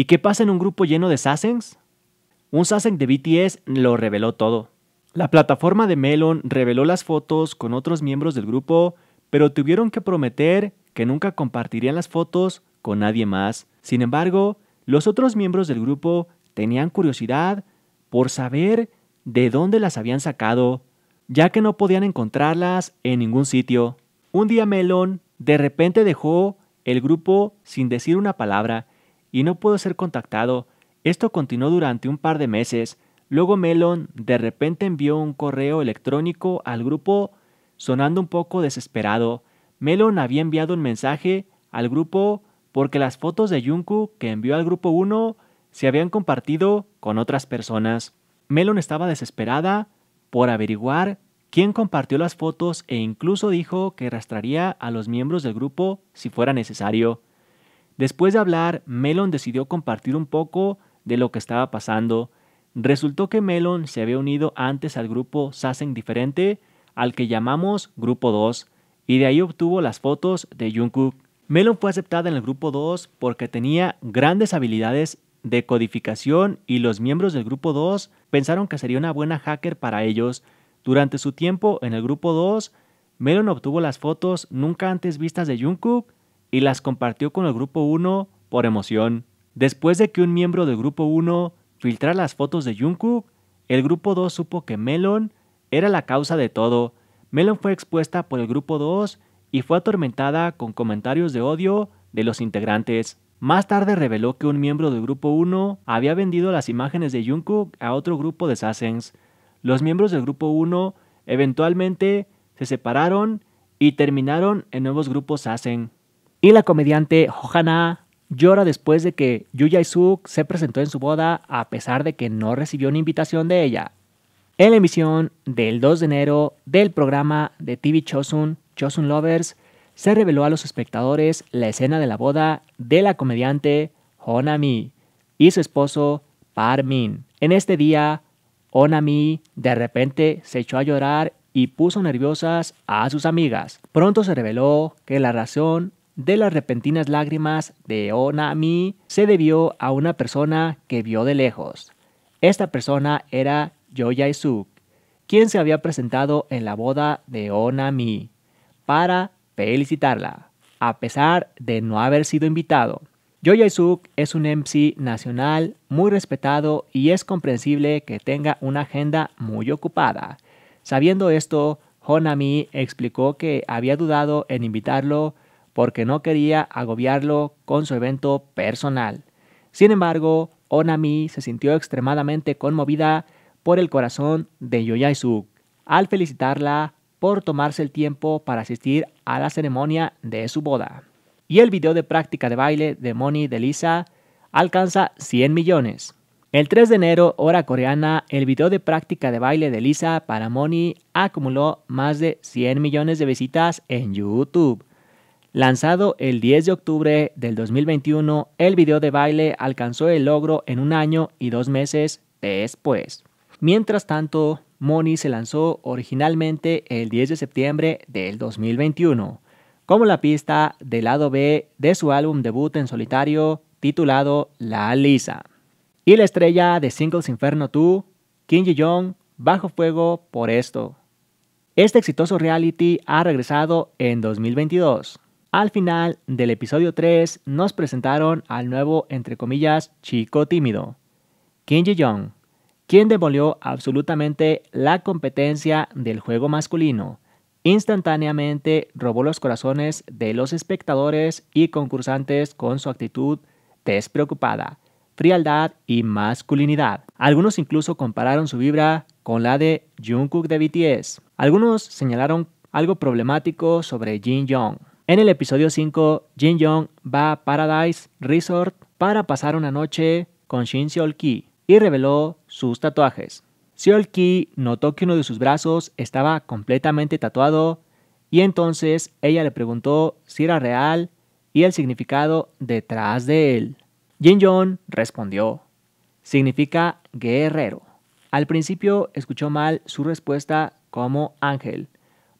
¿Y qué pasa en un grupo lleno de sasengs? Un Sassen de BTS lo reveló todo. La plataforma de Melon reveló las fotos con otros miembros del grupo, pero tuvieron que prometer que nunca compartirían las fotos con nadie más. Sin embargo, los otros miembros del grupo tenían curiosidad por saber de dónde las habían sacado, ya que no podían encontrarlas en ningún sitio. Un día Melon de repente dejó el grupo sin decir una palabra y no pudo ser contactado. Esto continuó durante un par de meses. Luego Melon de repente envió un correo electrónico al grupo sonando un poco desesperado. Melon había enviado un mensaje al grupo porque las fotos de Junku que envió al grupo 1 se habían compartido con otras personas. Melon estaba desesperada por averiguar quién compartió las fotos e incluso dijo que arrastraría a los miembros del grupo si fuera necesario. Después de hablar, Melon decidió compartir un poco de lo que estaba pasando. Resultó que Melon se había unido antes al grupo Sassen diferente, al que llamamos Grupo 2, y de ahí obtuvo las fotos de Jungkook. Melon fue aceptada en el Grupo 2 porque tenía grandes habilidades de codificación y los miembros del Grupo 2 pensaron que sería una buena hacker para ellos. Durante su tiempo en el Grupo 2, Melon obtuvo las fotos nunca antes vistas de Jungkook y las compartió con el Grupo 1 por emoción. Después de que un miembro del Grupo 1 filtrara las fotos de Jungkook, el Grupo 2 supo que Melon era la causa de todo. Melon fue expuesta por el Grupo 2 y fue atormentada con comentarios de odio de los integrantes. Más tarde reveló que un miembro del grupo 1 había vendido las imágenes de Jungkook a otro grupo de Sassens. Los miembros del grupo 1 eventualmente se separaron y terminaron en nuevos grupos Sassen. Y la comediante Johanna llora después de que Yu Jai se presentó en su boda a pesar de que no recibió una invitación de ella. En la emisión del 2 de enero del programa de TV Chosun, Chosun Lovers, se reveló a los espectadores la escena de la boda de la comediante Honami y su esposo Parmin. En este día, Honami de repente se echó a llorar y puso nerviosas a sus amigas. Pronto se reveló que la razón de las repentinas lágrimas de Onami se debió a una persona que vio de lejos. Esta persona era Joja-Suk, quien se había presentado en la boda de Onami para felicitarla, a pesar de no haber sido invitado. yasuk es un MC nacional muy respetado y es comprensible que tenga una agenda muy ocupada. Sabiendo esto, Honami explicó que había dudado en invitarlo porque no quería agobiarlo con su evento personal. Sin embargo, Onami se sintió extremadamente conmovida por el corazón de Suk, al felicitarla por tomarse el tiempo para asistir a la ceremonia de su boda. Y el video de práctica de baile de Moni de Lisa alcanza 100 millones. El 3 de enero, hora coreana, el video de práctica de baile de Lisa para Moni acumuló más de 100 millones de visitas en YouTube. Lanzado el 10 de octubre del 2021, el video de baile alcanzó el logro en un año y dos meses después. Mientras tanto, Money se lanzó originalmente el 10 de septiembre del 2021, como la pista del lado B de su álbum debut en solitario titulado La Lisa. Y la estrella de Singles Inferno 2, Kim ji bajo fuego por esto. Este exitoso reality ha regresado en 2022 al final del episodio 3 nos presentaron al nuevo, entre comillas, chico tímido, Kim Ji-jong, quien demolió absolutamente la competencia del juego masculino. Instantáneamente robó los corazones de los espectadores y concursantes con su actitud despreocupada, frialdad y masculinidad. Algunos incluso compararon su vibra con la de Jungkook de BTS. Algunos señalaron algo problemático sobre Jin Young, en el episodio 5, Jin Young va a Paradise Resort para pasar una noche con Shin Seol Ki y reveló sus tatuajes. Seol Ki notó que uno de sus brazos estaba completamente tatuado y entonces ella le preguntó si era real y el significado detrás de él. Jin Young respondió, significa guerrero. Al principio escuchó mal su respuesta como ángel,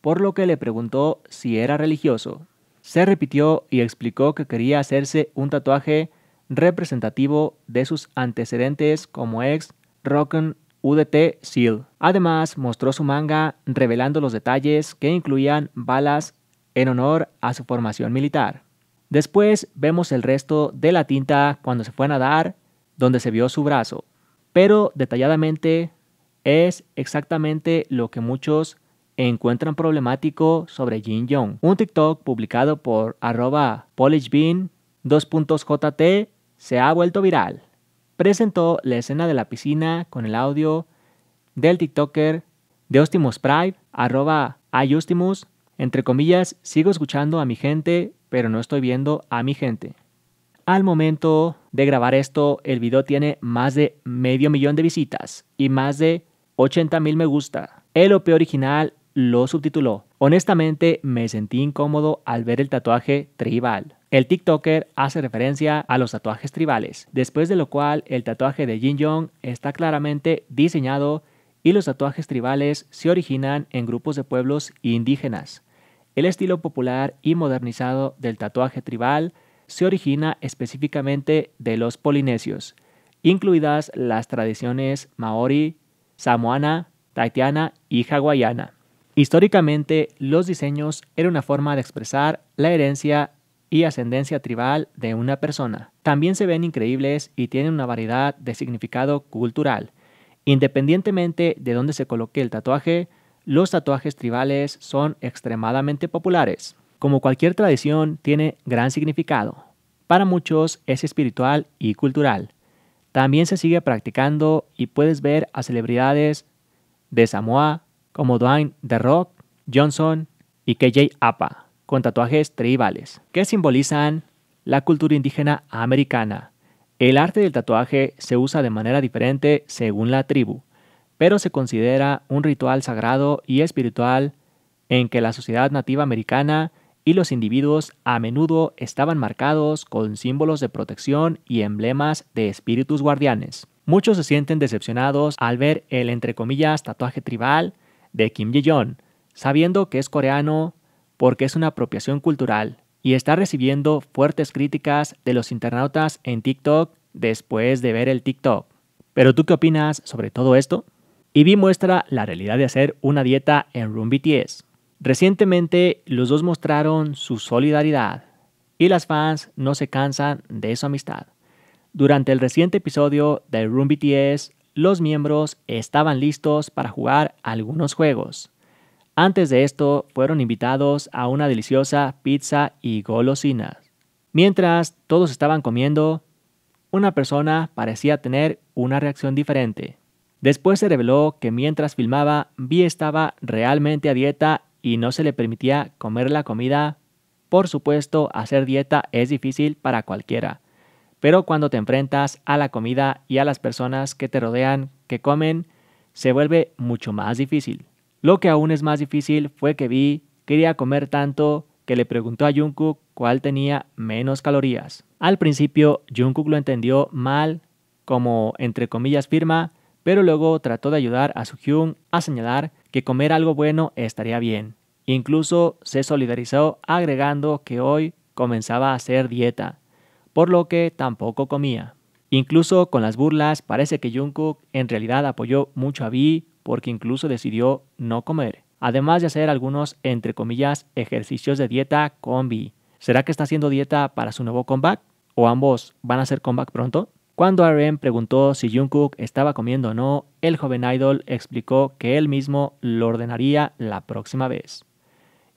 por lo que le preguntó si era religioso se repitió y explicó que quería hacerse un tatuaje representativo de sus antecedentes como ex Rocken UDT SEAL. Además, mostró su manga revelando los detalles que incluían balas en honor a su formación militar. Después vemos el resto de la tinta cuando se fue a nadar, donde se vio su brazo. Pero detalladamente es exactamente lo que muchos encuentran problemático sobre Jin Young. Un TikTok publicado por arroba polishbean 2.jt se ha vuelto viral. Presentó la escena de la piscina con el audio del TikToker de Optimus Prime, arroba entre comillas, sigo escuchando a mi gente, pero no estoy viendo a mi gente. Al momento de grabar esto, el video tiene más de medio millón de visitas y más de 80 mil me gusta. El OP original lo subtituló. Honestamente me sentí incómodo al ver el tatuaje tribal. El TikToker hace referencia a los tatuajes tribales, después de lo cual el tatuaje de Jin Jong está claramente diseñado y los tatuajes tribales se originan en grupos de pueblos indígenas. El estilo popular y modernizado del tatuaje tribal se origina específicamente de los polinesios, incluidas las tradiciones maori, samoana, taitiana y hawaiana. Históricamente, los diseños eran una forma de expresar la herencia y ascendencia tribal de una persona. También se ven increíbles y tienen una variedad de significado cultural. Independientemente de dónde se coloque el tatuaje, los tatuajes tribales son extremadamente populares. Como cualquier tradición, tiene gran significado. Para muchos es espiritual y cultural. También se sigue practicando y puedes ver a celebridades de Samoa, como Dwayne The Rock Johnson y KJ Apa, con tatuajes tribales, que simbolizan la cultura indígena americana. El arte del tatuaje se usa de manera diferente según la tribu, pero se considera un ritual sagrado y espiritual en que la sociedad nativa americana y los individuos a menudo estaban marcados con símbolos de protección y emblemas de espíritus guardianes. Muchos se sienten decepcionados al ver el entre comillas tatuaje tribal de Kim Ji-jong, sabiendo que es coreano porque es una apropiación cultural y está recibiendo fuertes críticas de los internautas en TikTok después de ver el TikTok. Pero tú qué opinas sobre todo esto? Y vi muestra la realidad de hacer una dieta en Room BTS. Recientemente los dos mostraron su solidaridad y las fans no se cansan de su amistad. Durante el reciente episodio de Room BTS, los miembros estaban listos para jugar algunos juegos. Antes de esto, fueron invitados a una deliciosa pizza y golosinas. Mientras todos estaban comiendo, una persona parecía tener una reacción diferente. Después se reveló que mientras filmaba, Vi estaba realmente a dieta y no se le permitía comer la comida. Por supuesto, hacer dieta es difícil para cualquiera, pero cuando te enfrentas a la comida y a las personas que te rodean, que comen, se vuelve mucho más difícil. Lo que aún es más difícil fue que Vi quería comer tanto que le preguntó a Jungkook cuál tenía menos calorías. Al principio Jungkook lo entendió mal, como entre comillas firma, pero luego trató de ayudar a Suhyun a señalar que comer algo bueno estaría bien. Incluso se solidarizó agregando que hoy comenzaba a hacer dieta por lo que tampoco comía. Incluso con las burlas parece que Jungkook en realidad apoyó mucho a Vi porque incluso decidió no comer, además de hacer algunos entre comillas ejercicios de dieta con V. ¿Será que está haciendo dieta para su nuevo comeback? ¿O ambos van a hacer comeback pronto? Cuando RM preguntó si Jungkook estaba comiendo o no, el joven idol explicó que él mismo lo ordenaría la próxima vez.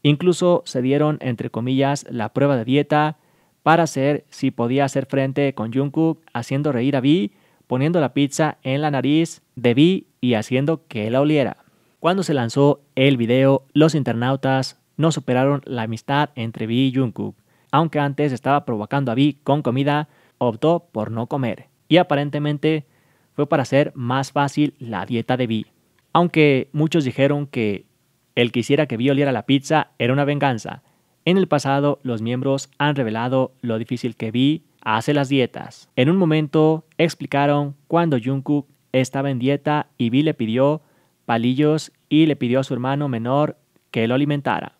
Incluso se dieron, entre comillas, la prueba de dieta para hacer si podía hacer frente con Jungkook, haciendo reír a Vi, poniendo la pizza en la nariz de Vi y haciendo que la oliera. Cuando se lanzó el video, los internautas no superaron la amistad entre V y Jungkook. Aunque antes estaba provocando a Vi con comida, optó por no comer. Y aparentemente fue para hacer más fácil la dieta de Vi. Aunque muchos dijeron que el que hiciera que Vi oliera la pizza era una venganza, en el pasado, los miembros han revelado lo difícil que Vi hace las dietas. En un momento, explicaron cuando Jungkook estaba en dieta y Vi le pidió palillos y le pidió a su hermano menor que lo alimentara.